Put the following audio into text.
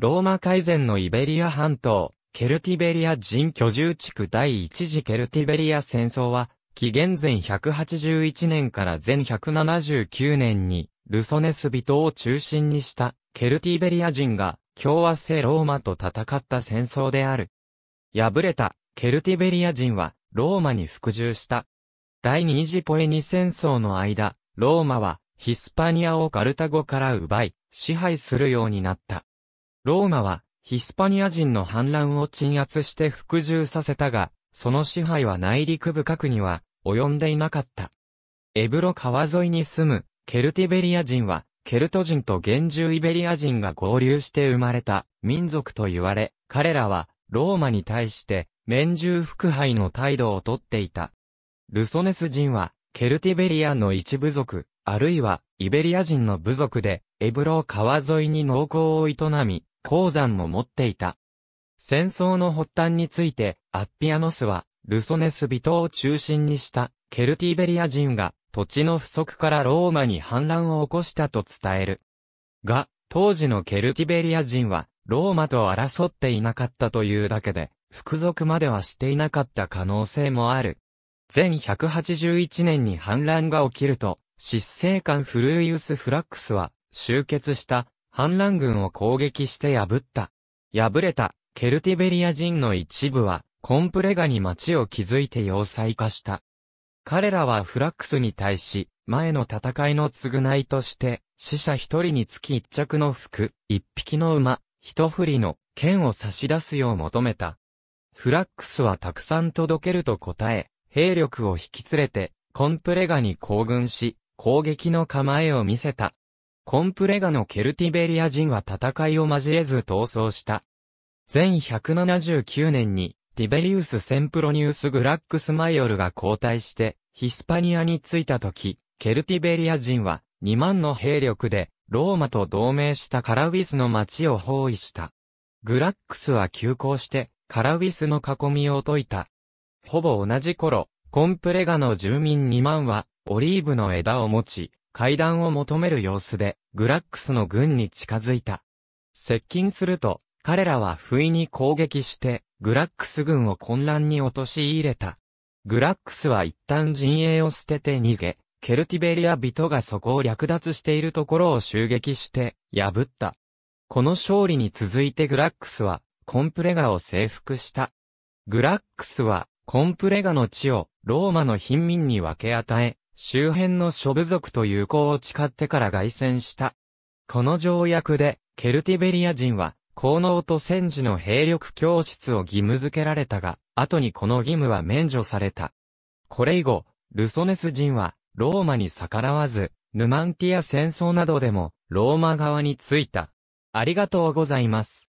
ローマ改善のイベリア半島、ケルティベリア人居住地区第一次ケルティベリア戦争は、紀元前181年から前179年に、ルソネス人を中心にした、ケルティベリア人が、共和制ローマと戦った戦争である。敗れた、ケルティベリア人は、ローマに服従した。第二次ポエニ戦争の間、ローマは、ヒスパニアをカルタゴから奪い、支配するようになった。ローマは、ヒスパニア人の反乱を鎮圧して服従させたが、その支配は内陸深くには、及んでいなかった。エブロ川沿いに住む、ケルティベリア人は、ケルト人と原住イベリア人が合流して生まれた民族と言われ、彼らは、ローマに対して、面従腹配の態度をとっていた。ルソネス人は、ケルティベリアの一部族、あるいは、イベリア人の部族で、エブロ川沿いに農耕を営み、鉱山も持っていた。戦争の発端について、アッピアノスは、ルソネス人を中心にした、ケルティベリア人が、土地の不足からローマに反乱を起こしたと伝える。が、当時のケルティベリア人は、ローマと争っていなかったというだけで、服属まではしていなかった可能性もある。全181年に反乱が起きると、執政官フルーイウス・フラックスは、集結した反乱軍を攻撃して破った。敗れた、ケルティベリア人の一部は、コンプレガに町を築いて要塞化した。彼らはフラックスに対し、前の戦いの償いとして、死者一人につき一着の服、一匹の馬、一振りの剣を差し出すよう求めた。フラックスはたくさん届けると答え、兵力を引き連れて、コンプレガに行軍し、攻撃の構えを見せた。コンプレガのケルティベリア人は戦いを交えず逃走した。全179年に、ティベリウス・センプロニウス・グラックス・マイオルが交代して、ヒスパニアに着いた時、ケルティベリア人は2万の兵力で、ローマと同盟したカラウィスの町を包囲した。グラックスは急行して、カラウィスの囲みを解いた。ほぼ同じ頃、コンプレガの住民2万は、オリーブの枝を持ち、階段を求める様子で、グラックスの軍に近づいた。接近すると、彼らは不意に攻撃して、グラックス軍を混乱に陥れた。グラックスは一旦陣営を捨てて逃げ、ケルティベリア人がそこを略奪しているところを襲撃して、破った。この勝利に続いてグラックスは、コンプレガを征服した。グラックスは、コンプレガの地を、ローマの貧民に分け与え、周辺の諸部族と友好を誓ってから凱旋した。この条約で、ケルティベリア人は、効能と戦時の兵力教室を義務付けられたが、後にこの義務は免除された。これ以後、ルソネス人は、ローマに逆らわず、ヌマンティア戦争などでも、ローマ側についた。ありがとうございます。